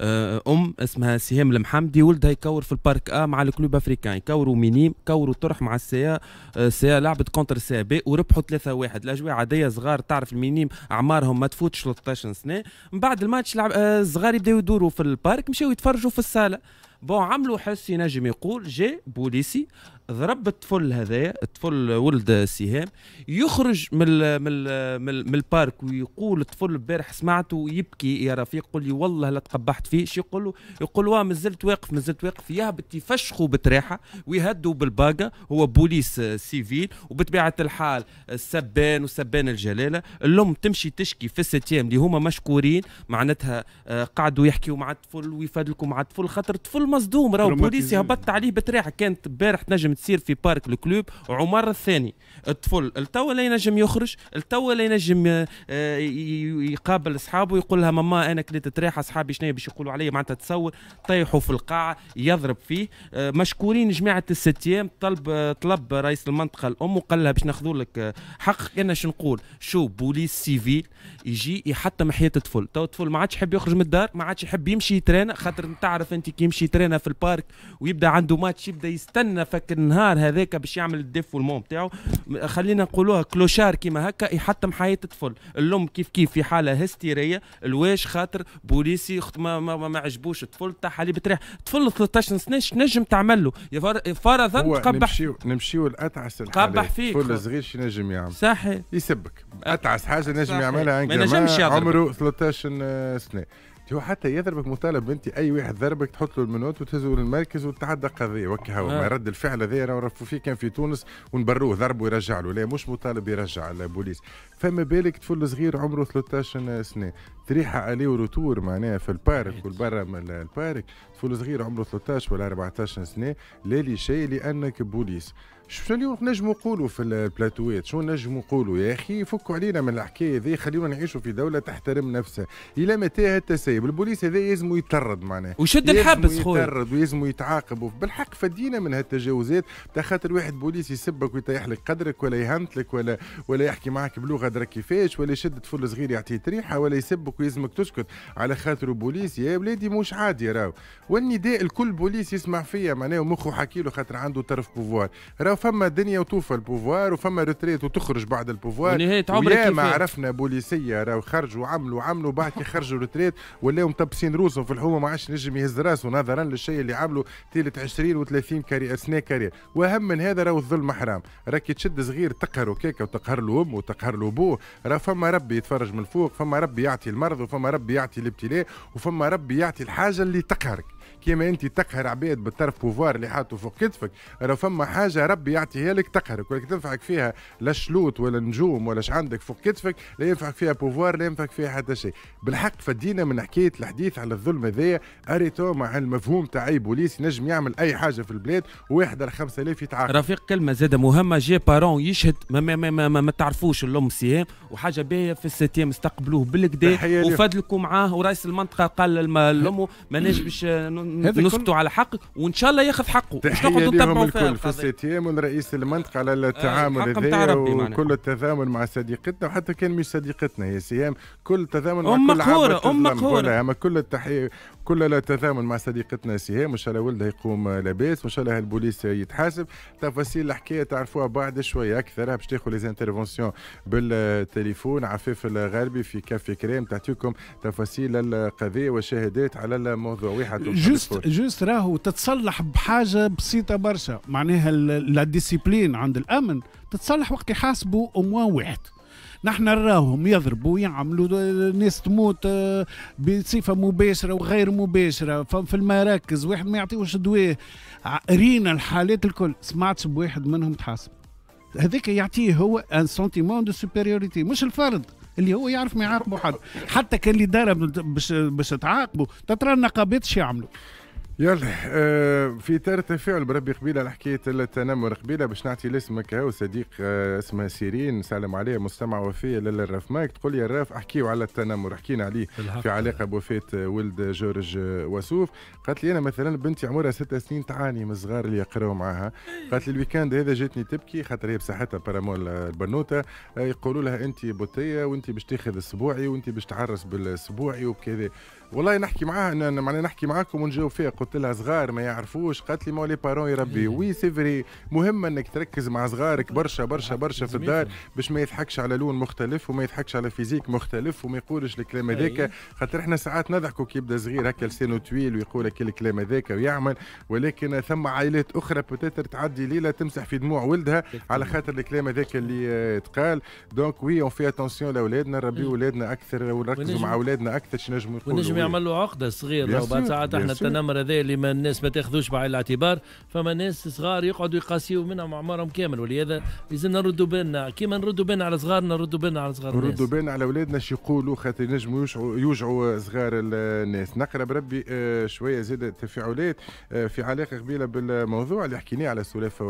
آه، ام اسمها سهام المحمدي ولدها يكور في البارك ا آه مع الكلوب افريكان يكوروا مينيم كوروا طرح مع السيا السيا آه، لعبت كونتر سي بي وربحوا 3 1 الاجواء عاديه صغار تعرف المينيم اعمارهم ما تفوتش 13 سنه من بعد الماتش لعب صغار يبداو يدوروا في البارك مشاو يتفرجوا في الصاله بون عملوا حس ينجم يقول جي بوليسي ضرب الطفل هذايا الطفل ولد سهام يخرج من الـ من الـ من, الـ من البارك ويقول الطفل البارح سمعته يبكي يا رفيق يقول لي والله لا تقبحت فيه شي يقول له يقول له مازلت واقف مازلت واقف يهبط يفشخوا بتريحه ويهدوا بالباقه هو بوليس سيفيل وبطبيعه الحال السبان وسبان الجلاله الام تمشي تشكي في الستيام اللي هما مشكورين معناتها آه، قعدوا يحكيوا مع الطفل ويفادلكوا مع الطفل خاطر الطفل الكل مصدوم راهو بوليسي هبط عليه بتريحه كانت البارح تنجم تصير في بارك الكلوب عمر الثاني الطفل التوا لا ينجم يخرج التوا لا ينجم آه، يقابل اصحابه يقول لها ماما انا كليت تريحه اصحابي شنو باش يقولوا علي معناتها تصور طيحوا في القاعه يضرب فيه آه، مشكورين جماعه الستيام طلب آه، طلب رئيس المنطقه الام وقال لها باش ناخذوا لك حقك انا شنو نقول شو بوليس سيفيل يجي يحطم حياه الطفل تو الطفل ما عادش يحب يخرج من الدار ما عادش يحب يمشي يترانى خاطر تعرف انت كي يمشي يترينا في البارك ويبدا عنده ماتش يبدا يستنى فك النهار هذاك باش يعمل الديف والمون نتاعو خلينا نقولوها كلوشار كيما هكا يحطم حياه الطفل الام كيف كيف في حاله هستيريه الواش خاطر بوليسي ما ما, ما, ما عجبوش الطفل تاع حليب بتريح طفل 13 سنه نجم تعمل له فرضا تقبح نمشيو نمشيو لاتعس قبح فيك الطفل الصغير شنو نجم يعمل صحيح يسبك اتعس حاجه نجم يعملها ما عمره 13 سنه هو حتى يضربك مطالب انت اي واحد ضربك تحط له المنوت وتهزه للمركز وتعدى قضيه وكا هو آه. ما رد الفعل هذا راه فيه كان في تونس ونبروه ضربه ويرجع له لا مش مطالب يرجع البوليس فما بالك طفل صغير عمره 13 سنه تريحه عليه وروتور معناها في البارك والبرا من البارك طفل صغير عمره 13 ولا 14 سنه لا لشيء لانك بوليس شنو اليوم نجم نقولوا في البلاتوات شنو نجم نقولوا يا اخي فكوا علينا من الحكايه ذي خليونا نعيشوا في دوله تحترم نفسها الى متى التسيب البوليس هذا يلزم يطرد معناه ويشد الحبس خويا يطرد ويلزم يتعاقب بالحق فدينا من هالتجاوزات تاع خاطر واحد بوليس يسبك ويطيح لك قدرك ولا يهنت لك ولا ولا يحكي معك بلغه درك كيفاش ولا يشد طفل صغير يعطيه ريحه ولا يسبك ويلزمك تسكت على خاطر بوليس يا ولادي مش عادي راهو والنداء الكل بوليس يسمع فيا معناه مخه حكي له خاطر عنده طرف بوفوار راهو فما دنيا وتوفى البوفوار وفما ريتريت وتخرج بعد البوفوار ونهاية عمرك ما عرفنا بوليسيه راهو خرجوا عملوا عملوا بعد كي خرجوا ريتريت ولاو مطبسين روسهم في الحومه ما عادش نجم يهز راسه نظرا للشيء اللي عملوا تيلت 20 و30 كاري سنة كاري واهم من هذا راهو الظلم حرام راكي تشد صغير تقهره كيكه وتقهر له امه وتقهر له ابوه راه فما ربي يتفرج من فوق فما ربي يعطي المرض وفما ربي يعطي الابتلاء وفما ربي يعطي الحاجه اللي تقهرك كيما انت تقهر عباد بالطرف بوفوار اللي حاطه فوق كتفك راه فما حاجه ربي يعطيها لك تقهرك ولكن تنفعك فيها لا شلوت ولا نجوم ولا عندك فوق كتفك لا ينفعك فيها بوفوار لا ينفعك فيها حتى شيء بالحق فدينا من حكايه الحديث على الظلم هذايا اريتو مع المفهوم تاع اي بوليس نجم يعمل اي حاجه في البلاد واحد على 5000 يتعاقب رفيق كلمه زاده مهمه جي بارون يشهد ما ما ما, ما, ما, ما تعرفوش الام سيام إيه، وحاجه باهيه في الستيام استقبلوه بالكدا وفادلكم معاه ورئيس المنطقه قال لامه ما باش نسكتوا على حق وان شاء الله ياخذ حقه تحيه لهم الكل في الستيام رئيس المنطقه على آه، التعامل هذا وكل التضامن مع صديقتنا وحتى كان مش صديقتنا يا سيام كل التضامن مع ام مقهوره أم مقهورة أما كل التحية كل التزامن مع صديقتنا سهام وان شاء الله ولدها يقوم لاباس وان شاء الله البوليس يتحاسب تفاصيل الحكايه تعرفوها بعد شويه اكثر باش تاخذ زانترفونسيون بالتليفون عفاف الغربي في كافي كريم تعطيكم تفاصيل القضيه وشهادات على الموضوع واحد جوست جوست راهو تتصلح بحاجه بسيطه برشا معناها لا ديسيبلين عند الامن تتصلح وقت يحاسبوا اموا واحد نحن نراهم يضربوا يعملوا ناس تموت آه، بصفه مباشره وغير مباشره في المراكز واحد ما يعطيوش دواء رينا الحالات الكل سمعتش بواحد منهم تحاسب هذاك يعطيه هو ان سونتيمون دو سوبيريوريتي مش الفرد اللي هو يعرف ما يعاقبه حد حتى كان اللي دار باش باش تعاقبه تترى النقابات شو يعملوا يلا آه في اطار التفاعل بربي قبيله على حكايه التنمر قبيله باش نعطي لاسمك هو صديق آه اسمها سيرين سالم عليه مستمع وفيه للراف مايك تقول يا راف احكيو على التنمر حكينا عليه في علاقه بوفاه ولد جورج آه، وسوف قالت لي انا مثلا بنتي عمرها ست سنين تعاني من الصغار اللي يقراوا معاها قالت لي الويكاند هذا جاتني تبكي خاطر هي بصحتها بارامول آه، البنوته آه، يقولوا لها انت بوتيه وانت باش تاخذ اسبوعي وانت باش تعرس بالسبوعي وكذا والله نحكي معاها انا معناها نحكي معاكم ونجاوب فيها قلت لها صغار ما يعرفوش قالت لي ما لي بارون يربي إيه. وي سي فري مهم انك تركز مع صغارك برشا برشا آه، برشا في الدار باش ما يضحكش على لون مختلف وما يضحكش على فيزيك مختلف وما يقولش الكلام إيه. هذاك خاطر احنا ساعات نضحكوا كي يبدا صغير هكا لسانه طويل ويقول لك الكلام هذاك ويعمل ولكن ثم عائلات اخرى بوتيتر تعدي ليله تمسح في دموع ولدها على خاطر الكلام هذاك اللي آه، تقال دونك وي اون في اتونسيون لاولادنا نربيو اولادنا إيه. اكثر ونركزوا مع اولادنا اكثر شنو نجموا ونجم يعملوا عقده عقده صغير ساعات احنا التنمر هذا الكبار اللي ما الناس ما تاخذوش بعين الاعتبار فما ناس صغار يقعدوا يقاسيوا منهم اعمارهم كامل ولهذا لازمنا نردوا بالنا كيما نردوا بالنا على صغارنا نردوا بالنا على صغار الناس نردوا بالنا على اولادنا شو يقولوا خاطر ينجموا يوجعوا يوجعوا صغار الناس نقرا بربي آه، شويه زاد تفاعلات آه، في علاقه قبيله بالموضوع اللي حكيناه على السلافه